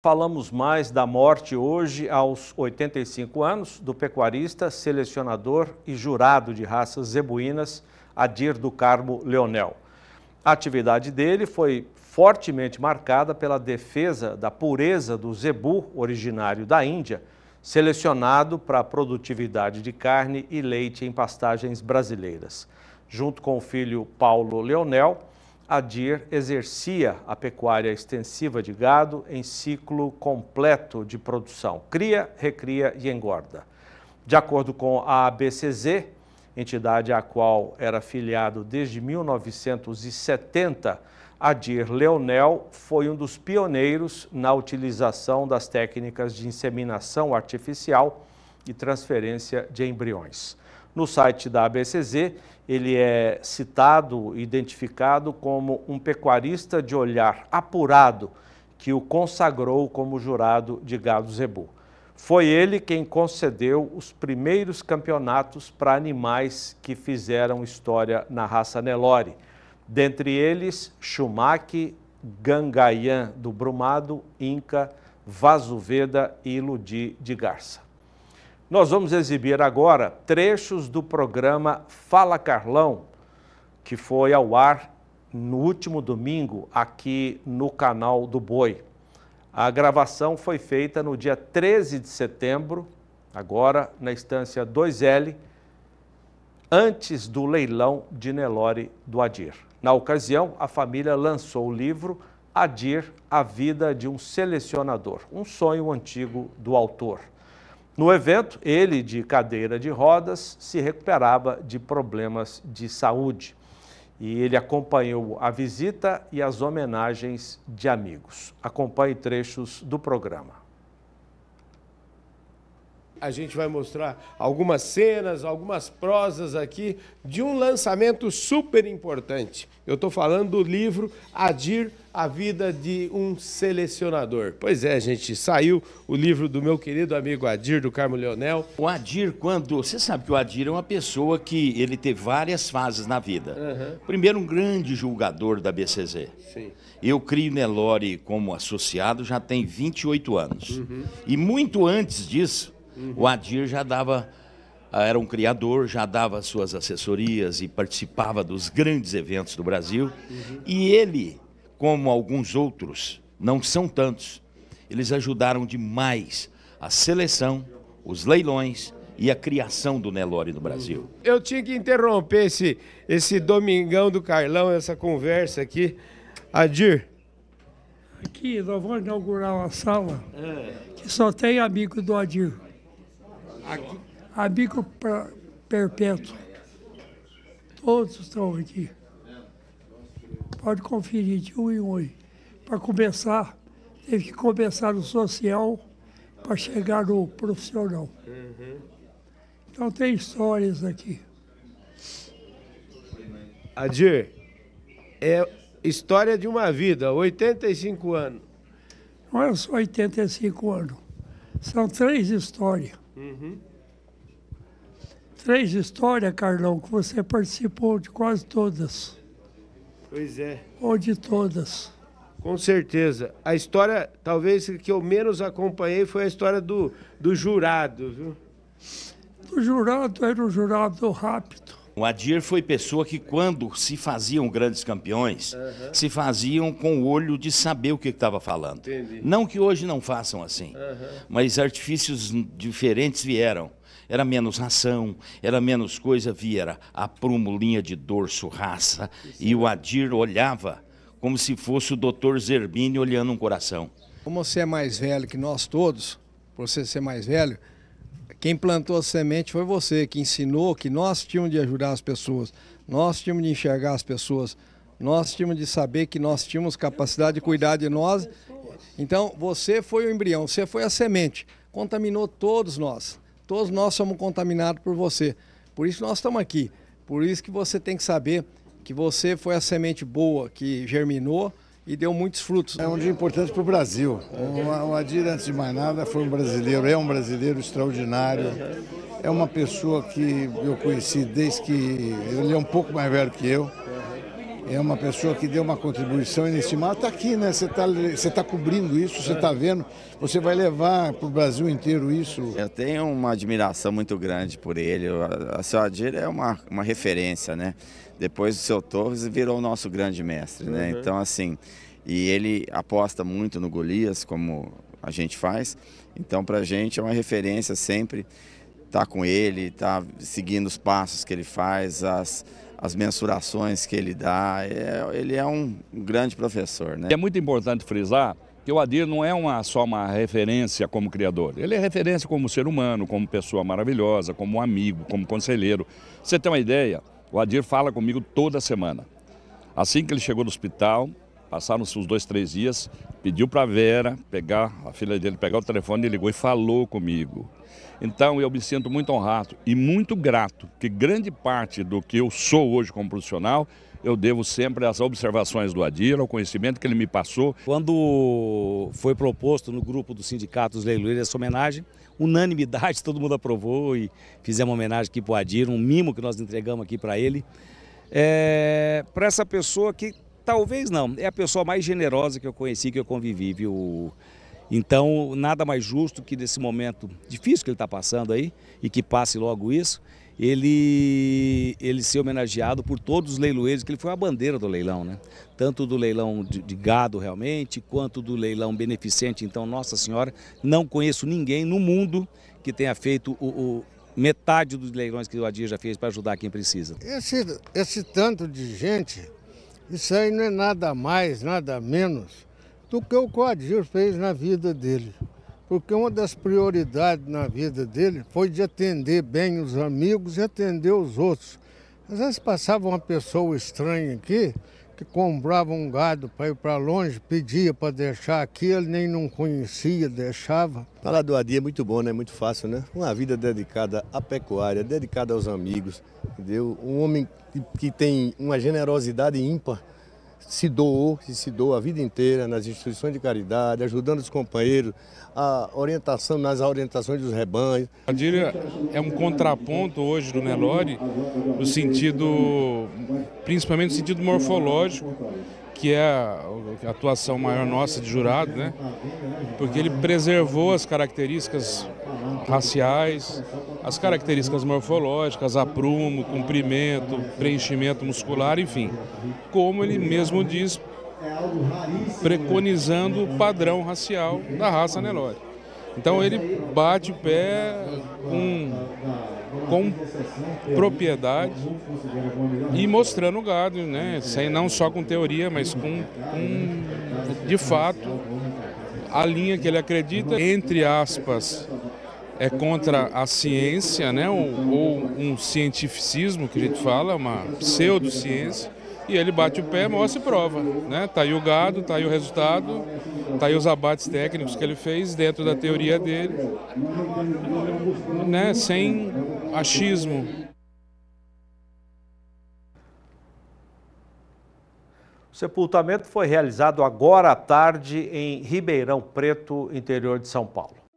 Falamos mais da morte hoje, aos 85 anos, do pecuarista, selecionador e jurado de raças zebuínas, Adir do Carmo Leonel. A atividade dele foi fortemente marcada pela defesa da pureza do zebu, originário da Índia, selecionado para a produtividade de carne e leite em pastagens brasileiras. Junto com o filho Paulo Leonel, Adir exercia a pecuária extensiva de gado em ciclo completo de produção, cria, recria e engorda. De acordo com a ABCZ, entidade à qual era filiado desde 1970, Adir Leonel foi um dos pioneiros na utilização das técnicas de inseminação artificial e transferência de embriões. No site da ABCZ, ele é citado, identificado como um pecuarista de olhar apurado que o consagrou como jurado de gado zebu. Foi ele quem concedeu os primeiros campeonatos para animais que fizeram história na raça Nelore, dentre eles Schumacher, Gangaian do Brumado, Inca, Vazuveda e Ludi de Garça. Nós vamos exibir agora trechos do programa Fala Carlão, que foi ao ar no último domingo aqui no canal do Boi. A gravação foi feita no dia 13 de setembro, agora na estância 2L, antes do leilão de Nelore do Adir. Na ocasião, a família lançou o livro Adir, a vida de um selecionador, um sonho antigo do autor. No evento, ele, de cadeira de rodas, se recuperava de problemas de saúde e ele acompanhou a visita e as homenagens de amigos. Acompanhe trechos do programa a gente vai mostrar algumas cenas, algumas prosas aqui de um lançamento super importante. Eu estou falando do livro Adir, a vida de um selecionador. Pois é, gente, saiu o livro do meu querido amigo Adir, do Carmo Leonel. O Adir, quando... Você sabe que o Adir é uma pessoa que ele teve várias fases na vida. Uhum. Primeiro, um grande julgador da BCZ. Sim. Eu crio Nelore como associado já tem 28 anos. Uhum. E muito antes disso, Uhum. O Adir já dava, ah, era um criador, já dava suas assessorias e participava dos grandes eventos do Brasil. Uhum. E ele, como alguns outros, não são tantos, eles ajudaram demais a seleção, os leilões e a criação do Nelore no Brasil. Eu tinha que interromper esse, esse domingão do Carlão, essa conversa aqui. Adir. Aqui, nós vamos inaugurar uma sala é. que só tem amigo do Adir. Amigo perpétuo. Todos estão aqui. Pode conferir de um em um Para começar, teve que começar no social para chegar no profissional. Uhum. Então tem histórias aqui. Adir, é história de uma vida, 85 anos. Não é só 85 anos, são três histórias. Uhum. Três histórias, Carlão, que você participou de quase todas. Pois é. Ou de todas. Com certeza. A história, talvez, que eu menos acompanhei foi a história do, do jurado, viu? Do jurado, era o jurado rápido. O Adir foi pessoa que, quando se faziam grandes campeões, uhum. se faziam com o olho de saber o que estava falando. Entendi. Não que hoje não façam assim, uhum. mas artifícios diferentes vieram. Era menos ração, era menos coisa, vieram a linha de dorso, raça. Isso. E é o Adir olhava como se fosse o doutor Zerbini olhando um coração. Como você é mais velho que nós todos, por você ser mais velho, quem plantou a semente foi você, que ensinou que nós tínhamos de ajudar as pessoas, nós tínhamos de enxergar as pessoas, nós tínhamos de saber que nós tínhamos capacidade de cuidar de nós. Então, você foi o embrião, você foi a semente, contaminou todos nós. Todos nós somos contaminados por você. Por isso nós estamos aqui. Por isso que você tem que saber que você foi a semente boa que germinou, e deu muitos frutos. Né? É um dia importante para o Brasil. O é Adir, antes de mais nada, foi um brasileiro, é um brasileiro extraordinário. É uma pessoa que eu conheci desde que. Ele é um pouco mais velho que eu é uma pessoa que deu uma contribuição inestimável. Está aqui, né? Você está você tá cobrindo isso, você está vendo, você vai levar para o Brasil inteiro isso. Eu tenho uma admiração muito grande por ele. A, a seu Adir é uma, uma referência, né? Depois do seu Torres virou o nosso grande mestre, né? Uhum. Então, assim, e ele aposta muito no Golias, como a gente faz. Então, para a gente é uma referência sempre estar tá com ele, estar tá seguindo os passos que ele faz, as as mensurações que ele dá. É, ele é um grande professor. Né? É muito importante frisar que o Adir não é uma, só uma referência como criador, ele é referência como ser humano, como pessoa maravilhosa, como amigo, como conselheiro. você tem uma ideia? O Adir fala comigo toda semana. Assim que ele chegou no hospital, Passaram-se os dois, três dias, pediu para a Vera pegar, a filha dele pegar o telefone ele ligou e falou comigo. Então eu me sinto muito honrado e muito grato, que grande parte do que eu sou hoje como profissional, eu devo sempre às observações do Adir, ao conhecimento que ele me passou. Quando foi proposto no grupo do Sindicato dos Leiloeiros essa homenagem, unanimidade, todo mundo aprovou e fizemos uma homenagem aqui para o Adir, um mimo que nós entregamos aqui para ele. É, para essa pessoa que Talvez não. É a pessoa mais generosa que eu conheci, que eu convivi, viu? Então, nada mais justo que nesse momento difícil que ele está passando aí, e que passe logo isso, ele, ele ser homenageado por todos os leiloeiros, que ele foi a bandeira do leilão, né? Tanto do leilão de, de gado realmente, quanto do leilão beneficente. Então, Nossa Senhora, não conheço ninguém no mundo que tenha feito o, o metade dos leilões que o Adir já fez para ajudar quem precisa. Esse, esse tanto de gente isso aí não é nada mais, nada menos do que o que fez na vida dele. Porque uma das prioridades na vida dele foi de atender bem os amigos e atender os outros. Às vezes passava uma pessoa estranha aqui, que comprava um gado para ir para longe, pedia para deixar aqui, ele nem não conhecia, deixava. A ladoadia é muito bom, né? Muito fácil, né? Uma vida dedicada à pecuária, dedicada aos amigos, entendeu? Um homem que tem uma generosidade ímpar se doou e se doou a vida inteira nas instituições de caridade, ajudando os companheiros, a orientação, nas orientações dos rebanhos. A Dília é um contraponto hoje do Nelore, no sentido, principalmente no sentido morfológico, que é a atuação maior nossa de jurado, né? porque ele preservou as características raciais, as características morfológicas, aprumo, comprimento, preenchimento muscular, enfim. Como ele mesmo diz, preconizando o padrão racial da raça Nelore. Então ele bate o pé com, com propriedade e mostrando o gado, né? Sem, não só com teoria, mas com, com de fato a linha que ele acredita, entre aspas, é contra a ciência, né, ou, ou um cientificismo que a gente fala, uma pseudociência, e ele bate o pé, mostra e prova. Né? Tá aí o gado, tá aí o resultado, tá aí os abates técnicos que ele fez dentro da teoria dele, né? sem achismo. O sepultamento foi realizado agora à tarde em Ribeirão Preto, interior de São Paulo.